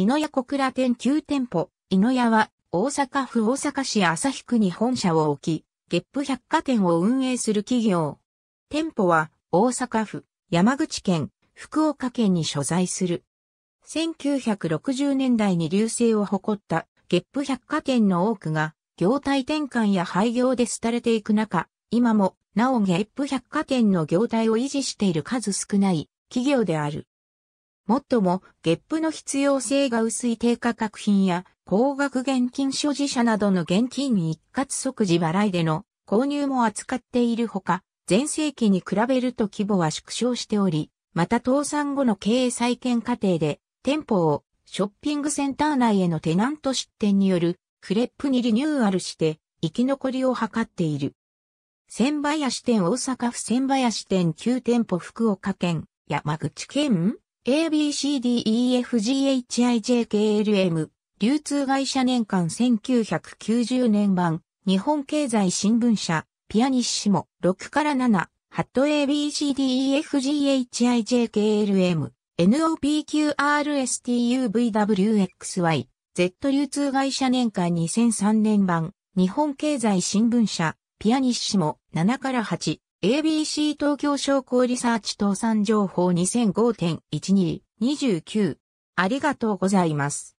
井野屋小倉店9店舗、井の屋は大阪府大阪市旭区に本社を置き、ゲップ百貨店を運営する企業。店舗は大阪府、山口県、福岡県に所在する。1960年代に流星を誇ったゲップ百貨店の多くが業態転換や廃業で廃れていく中、今もなおゲップ百貨店の業態を維持している数少ない企業である。もっとも、ゲップの必要性が薄い低価格品や、高額現金所持者などの現金一括即時払いでの購入も扱っているほか、前世紀に比べると規模は縮小しており、また倒産後の経営再建過程で、店舗をショッピングセンター内へのテナント出店によるクレップにリニューアルして生き残りを図っている。千林店大阪府千林店9店舗福岡県、山口県 ABCDEFGHIJKLM 流通会社年間1990年版日本経済新聞社ピアニッシモ6から7ハット ABCDEFGHIJKLM NOPQRSTUVWXY Z 流通会社年間2003年版日本経済新聞社ピアニッシモ7から8 ABC 東京商工リサーチ倒産情報2005.1229。ありがとうございます。